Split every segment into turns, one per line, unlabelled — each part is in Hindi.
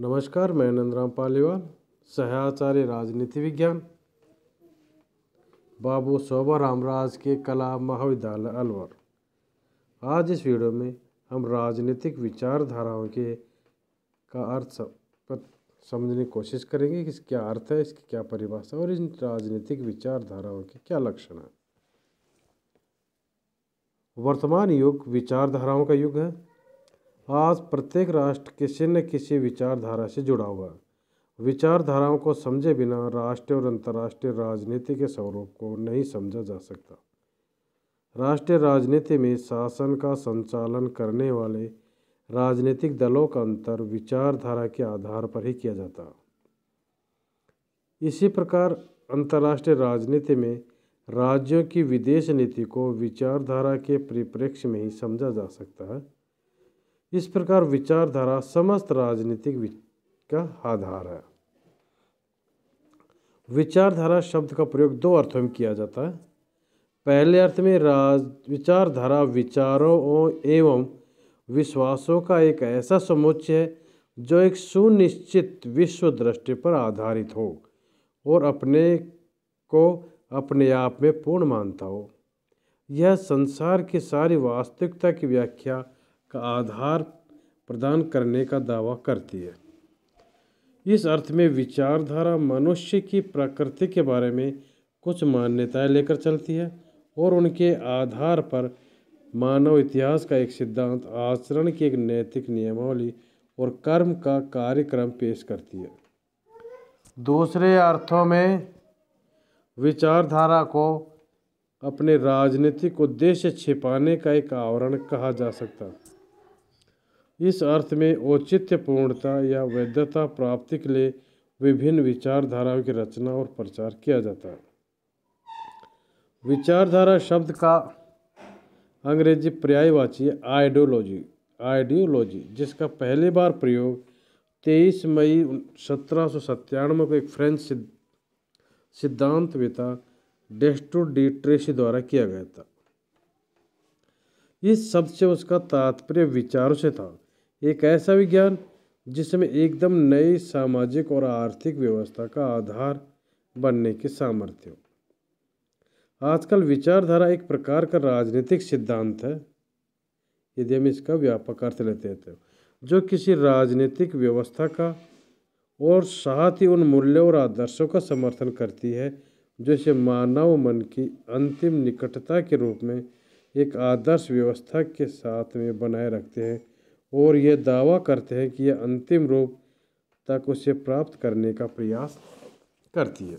नमस्कार मैं नंदराम पालीवाल सहाचार्य राजनीति विज्ञान बाबू शोभा रामराज के कला महाविद्यालय अलवर आज इस वीडियो में हम राजनीतिक विचारधाराओं के का अर्थ समझने की कोशिश करेंगे कि क्या अर्थ है इसकी क्या परिभाषा और इन राजनीतिक विचारधाराओं के क्या लक्षण हैं वर्तमान युग विचारधाराओं का युग है आज प्रत्येक राष्ट्र किसी न किसी विचारधारा से जुड़ा हुआ विचारधाराओं को समझे बिना राष्ट्रीय और अंतर्राष्ट्रीय राजनीति के स्वरूप को नहीं समझा जा सकता राष्ट्रीय राजनीति में शासन का संचालन करने वाले राजनीतिक दलों का अंतर विचारधारा के आधार पर ही किया जाता इसी प्रकार अंतर्राष्ट्रीय राजनीति में राज्यों की विदेश नीति को विचारधारा के परिप्रेक्ष्य में ही समझा जा सकता है इस प्रकार विचारधारा समस्त राजनीतिक का आधार है विचारधारा शब्द का प्रयोग दो अर्थों में किया जाता है पहले अर्थ में राज विचारधारा विचारों एवं विश्वासों का एक ऐसा समुच्चय है जो एक सुनिश्चित विश्व दृष्टि पर आधारित हो और अपने को अपने आप में पूर्ण मानता हो यह संसार की सारी वास्तविकता की व्याख्या का आधार प्रदान करने का दावा करती है इस अर्थ में विचारधारा मनुष्य की प्रकृति के बारे में कुछ मान्यताएं लेकर चलती है और उनके आधार पर मानव इतिहास का एक सिद्धांत आचरण की एक नैतिक नियमावली और कर्म का कार्यक्रम पेश करती है दूसरे अर्थों में विचारधारा को अपने राजनीतिक उद्देश्य छिपाने का एक आवरण कहा जा सकता है इस अर्थ में औचित्य पूर्णता या वैधता प्राप्ति के लिए विभिन्न विचारधाराओं की रचना और प्रचार किया जाता है विचारधारा शब्द का अंग्रेजी पर्यायवाची आइडियोलॉजी आइडियोलॉजी जिसका पहली बार प्रयोग 23 मई सत्रह को एक फ्रेंच सिद्धांतवेता डेस्टो डी ट्रेसी द्वारा किया गया था इस शब्द से उसका तात्पर्य विचारों से था एक ऐसा विज्ञान जिसमें एकदम नई सामाजिक और आर्थिक व्यवस्था का आधार बनने के सामर्थ्य हो आजकल विचारधारा एक प्रकार का राजनीतिक सिद्धांत है यदि हम इसका व्यापक अर्थ लेते हैं तो, जो किसी राजनीतिक व्यवस्था का और साथ ही उन मूल्यों और आदर्शों का समर्थन करती है जो इसे मानव मन की अंतिम निकटता के रूप में एक आदर्श व्यवस्था के साथ में बनाए रखते हैं और यह दावा करते हैं कि यह अंतिम रूप तक उसे प्राप्त करने का प्रयास करती है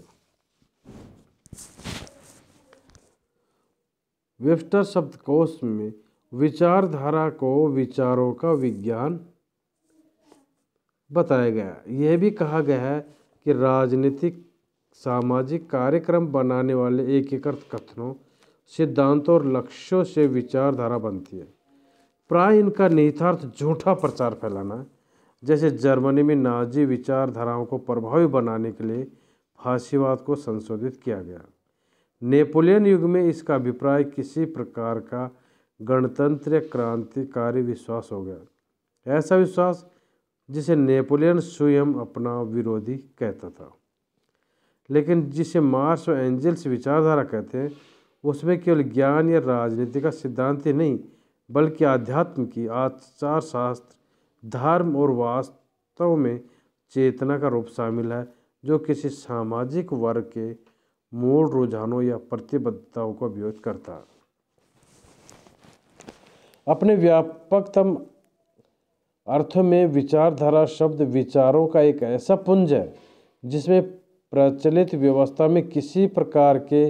वेफ्टर शब्दकोश में विचारधारा को विचारों का विज्ञान बताया गया यह भी कहा गया है कि राजनीतिक सामाजिक कार्यक्रम बनाने वाले एकीकृत कथनों सिद्धांतों और लक्ष्यों से विचारधारा बनती है प्राय इनका निहितार्थ झूठा प्रचार फैलाना है जैसे जर्मनी में नाजी विचारधाराओं को प्रभावी बनाने के लिए फांसीवाद को संशोधित किया गया नेपोलियन युग में इसका अभिप्राय किसी प्रकार का गणतंत्र क्रांतिकारी विश्वास हो गया ऐसा विश्वास जिसे नेपोलियन स्वयं अपना विरोधी कहता था लेकिन जिसे मार्स और एंजल्स विचारधारा कहते हैं उसमें केवल ज्ञान या राजनीति का सिद्धांत ही नहीं बल्कि आध्यात्म की आचार शास्त्र धर्म और वास्तव में चेतना का रूप शामिल है जो किसी सामाजिक वर्ग के मूल रुझानों या प्रतिबद्धताओं को अभिव्यक्त करता है अपने व्यापकतम अर्थ में विचारधारा शब्द विचारों का एक ऐसा पुंज है जिसमें प्रचलित व्यवस्था में किसी प्रकार के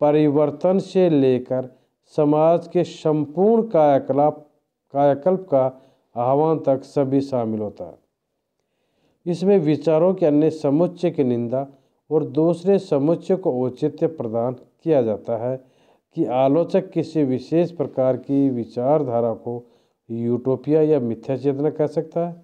परिवर्तन से लेकर समाज के संपूर्ण कायाकलाप कायाकल्प का आह्वान तक सभी शामिल होता है इसमें विचारों के अन्य समुच्चय की निंदा और दूसरे समुच्चय को औचित्य प्रदान किया जाता है कि आलोचक किसी विशेष प्रकार की विचारधारा को यूटोपिया या मिथ्या चेतना कह सकता है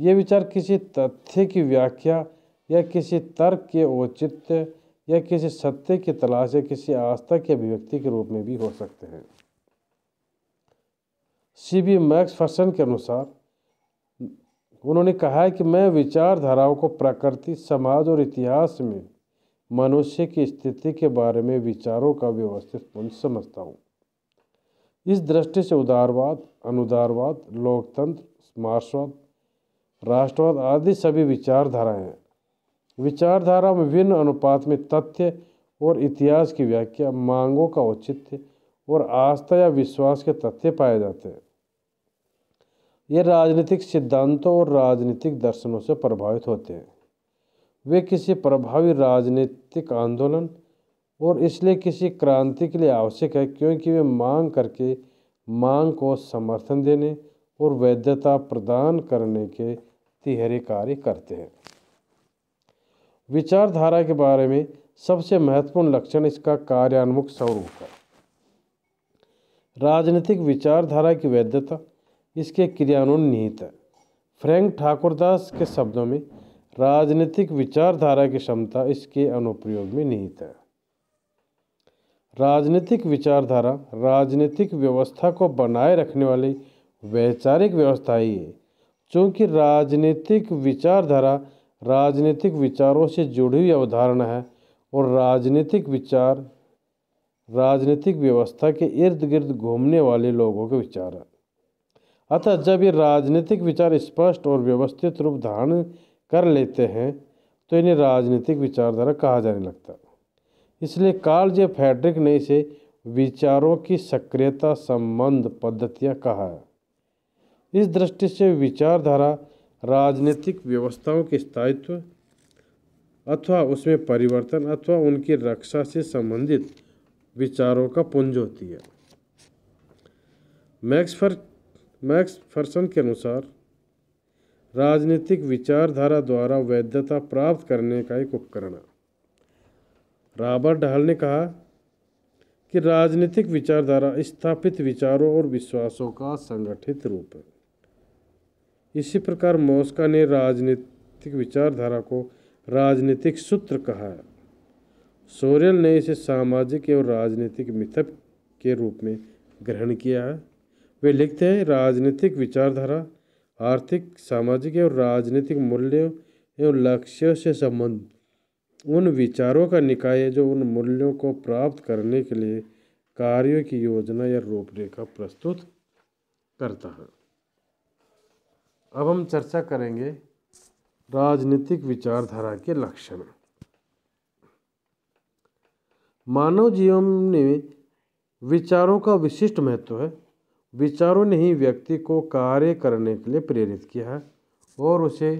ये विचार किसी तथ्य की व्याख्या या किसी तर्क के औचित्य या किसी सत्य की तलाश या किसी आस्था के अभिव्यक्ति के रूप में भी हो सकते हैं सी बी मैक्स फर्सन के अनुसार उन्होंने कहा है कि मैं विचारधाराओं को प्रकृति समाज और इतिहास में मनुष्य की स्थिति के बारे में विचारों का व्यवस्थित पुंज समझता हूँ इस दृष्टि से उदारवाद अनुदारवाद लोकतंत्र मार्क्सवाद राष्ट्रवाद आदि सभी विचारधाराएं विचारधारा में विभिन्न अनुपात में तथ्य और इतिहास की व्याख्या मांगों का औचित्य और आस्था या विश्वास के तथ्य पाए जाते हैं ये राजनीतिक सिद्धांतों और राजनीतिक दर्शनों से प्रभावित होते हैं वे किसी प्रभावी राजनीतिक आंदोलन और इसलिए किसी क्रांति के लिए आवश्यक है क्योंकि वे मांग करके मांग को समर्थन देने और वैधता प्रदान करने के तिहरे कार्य करते हैं विचारधारा के बारे में सबसे महत्वपूर्ण लक्षण इसका कार्यान्मुख स्वरूप है राजनीतिक विचारधारा की वैधता इसके क्रियानुन्निहित है फ्रैंक ठाकुरदास के शब्दों में राजनीतिक विचारधारा की क्षमता इसके अनुप्रयोग में निहित है राजनीतिक विचारधारा राजनीतिक व्यवस्था को बनाए रखने वाली वैचारिक व्यवस्था ही है चूँकि राजनीतिक विचारधारा राजनीतिक विचारों से जुड़ी हुई अवधारणा है और राजनीतिक विचार राजनीतिक व्यवस्था के इर्द गिर्द घूमने वाले लोगों के विचार हैं अतः जब ये राजनीतिक विचार स्पष्ट और व्यवस्थित रूप धारण कर लेते हैं तो इन्हें राजनीतिक विचारधारा कहा जाने लगता है इसलिए कार्ल जे फैड्रिक ने इसे विचारों की सक्रियता संबंध पद्धतियाँ कहा है इस दृष्टि से विचारधारा राजनीतिक व्यवस्थाओं के स्थायित्व अथवा उसमें परिवर्तन अथवा उनकी रक्षा से संबंधित विचारों का पुंज होती है मैक्स फर मैक्स फर्सन के अनुसार राजनीतिक विचारधारा द्वारा वैधता प्राप्त करने का एक उपकरण रॉबर्ट डहल ने कहा कि राजनीतिक विचारधारा स्थापित विचारों और विश्वासों का संगठित रूप है इसी प्रकार मोस्का ने राजनीतिक विचारधारा को राजनीतिक सूत्र कहा है सोरेल ने इसे सामाजिक एवं राजनीतिक मिथक के रूप में ग्रहण किया है वे लिखते हैं राजनीतिक विचारधारा आर्थिक सामाजिक एवं राजनीतिक मूल्यों एवं लक्ष्यों से संबंध उन विचारों का निकाय है जो उन मूल्यों को प्राप्त करने के लिए कार्यों की योजना या रूपरेखा प्रस्तुत करता है अब हम चर्चा करेंगे राजनीतिक विचारधारा के लक्षण मानव जीवन में विचारों का विशिष्ट महत्व है विचारों ने ही व्यक्ति को कार्य करने के लिए प्रेरित किया है और उसे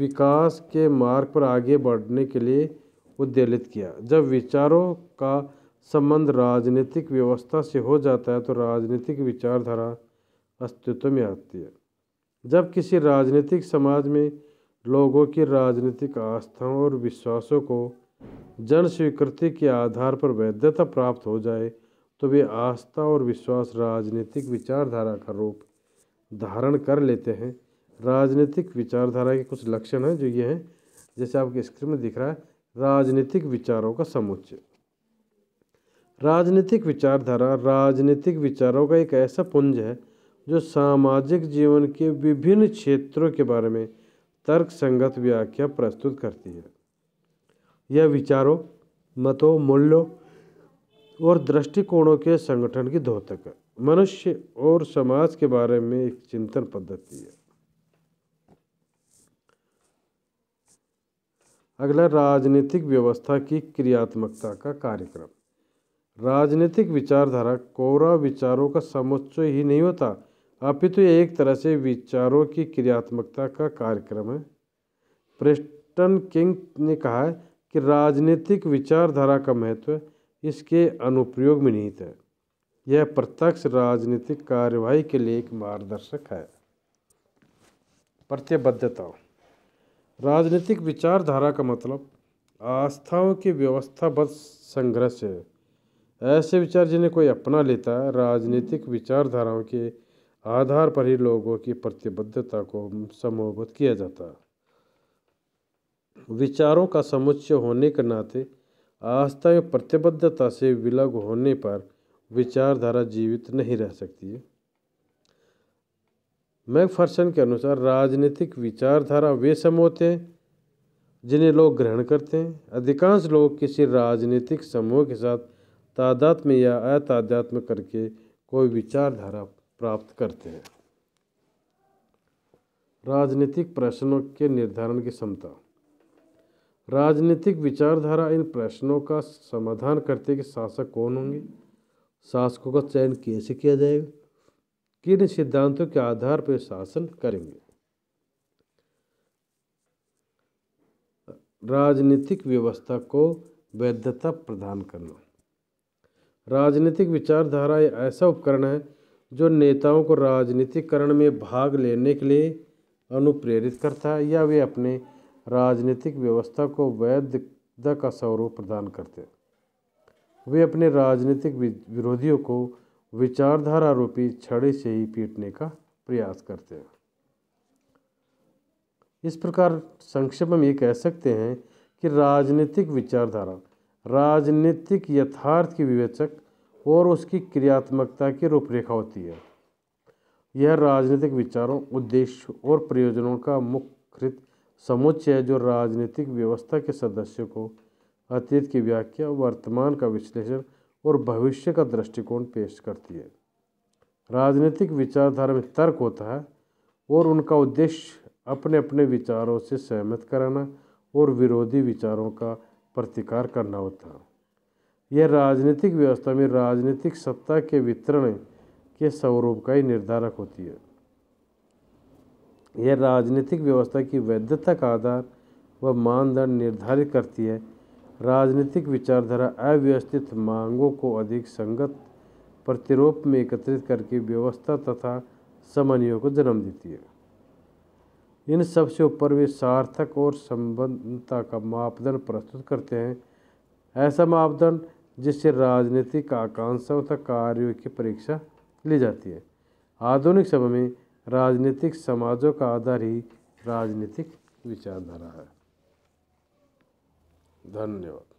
विकास के मार्ग पर आगे बढ़ने के लिए उद्वेलित किया जब विचारों का संबंध राजनीतिक व्यवस्था से हो जाता है तो राजनीतिक विचारधारा अस्तित्व में आती है जब किसी राजनीतिक समाज में लोगों की राजनीतिक आस्थाओं और विश्वासों को जन स्वीकृति के आधार पर वैधता प्राप्त हो जाए तो वे आस्था और विश्वास राजनीतिक विचारधारा का रूप धारण कर लेते हैं राजनीतिक विचारधारा के कुछ लक्षण हैं जो ये हैं जैसे आपके स्क्रीन में दिख रहा है राजनीतिक विचारों का समुच्चय राजनीतिक विचारधारा राजनीतिक विचारों का एक ऐसा पुंज है जो सामाजिक जीवन के विभिन्न क्षेत्रों के बारे में तर्क संगत व्याख्या प्रस्तुत करती है यह विचारों मतों मूल्यों और दृष्टिकोणों के संगठन की धोतक है मनुष्य और समाज के बारे में एक चिंतन पद्धति है अगला राजनीतिक व्यवस्था की क्रियात्मकता का कार्यक्रम राजनीतिक विचारधारा कोरा विचारों का समुच्चय ही नहीं होता अपितु तो एक तरह से विचारों की क्रियात्मकता का कार्यक्रम है प्रेस्टन किंग ने कहा है कि राजनीतिक विचारधारा का महत्व इसके अनुप्रयोग में निहित है यह प्रत्यक्ष राजनीतिक कार्यवाही के लिए एक मार्गदर्शक है प्रतिबद्धता राजनीतिक विचारधारा का मतलब आस्थाओं की व्यवस्थाबद्ध संघर्ष है ऐसे विचार जिन्हें कोई अपना लेता है राजनीतिक विचारधाराओं के आधार पर ही लोगों की प्रतिबद्धता को समूहबद्ध किया जाता विचारों का समुच्चय होने के नाते आस्था या प्रतिबद्धता से विलग होने पर विचारधारा जीवित नहीं रह सकती है मैकफर्सन के अनुसार राजनीतिक विचारधारा वे समूह होते हैं जिन्हें लोग ग्रहण करते हैं अधिकांश लोग किसी राजनीतिक समूह के साथ तादात्म्य या में करके कोई विचारधारा प्राप्त करते हैं राजनीतिक प्रश्नों के निर्धारण की क्षमता राजनीतिक विचारधारा इन प्रश्नों का समाधान करते कि शासक कौन होंगे शासकों का चयन कैसे किया जाएगा किन सिद्धांतों के आधार पर शासन करेंगे राजनीतिक व्यवस्था को वैधता प्रदान करना राजनीतिक विचारधारा ऐसा उपकरण है जो नेताओं को राजनीतिकरण में भाग लेने के लिए अनुप्रेरित करता है या वे अपने राजनीतिक व्यवस्था को वैधता का स्वरूप प्रदान करते हैं वे अपने राजनीतिक विरोधियों को विचारधारा रूपी छड़े से ही पीटने का प्रयास करते हैं इस प्रकार संक्षेप में ये कह सकते हैं कि राजनीतिक विचारधारा राजनीतिक यथार्थ की विवेचक और उसकी क्रियात्मकता की रूपरेखा होती है यह राजनीतिक विचारों उद्देश्य और प्रयोजनों का मुख्यकृत समुच्चय है जो राजनीतिक व्यवस्था के सदस्यों को अतीत की व्याख्या वर्तमान का विश्लेषण और भविष्य का दृष्टिकोण पेश करती है राजनीतिक विचारधारा में तर्क होता है और उनका उद्देश्य अपने अपने विचारों से सहमत कराना और विरोधी विचारों का प्रतिकार करना होता है यह राजनीतिक व्यवस्था में राजनीतिक सत्ता के वितरण के स्वरूप का ही निर्धारक होती है यह राजनीतिक व्यवस्था की वैधता का आधार व मानदंड निर्धारित करती है राजनीतिक विचारधारा अव्यवस्थित मांगों को अधिक संगत प्रतिरूप में एकत्रित करके व्यवस्था तथा समन्वयों को जन्म देती है इन सबसे ऊपर वे सार्थक और संबंधता का मापदंड प्रस्तुत करते हैं ऐसा मापदंड जिससे राजनीतिक आकांक्षाओं तथा कार्यों की परीक्षा ली जाती है आधुनिक समय में राजनीतिक समाजों का आधार ही राजनीतिक विचारधारा है धन्यवाद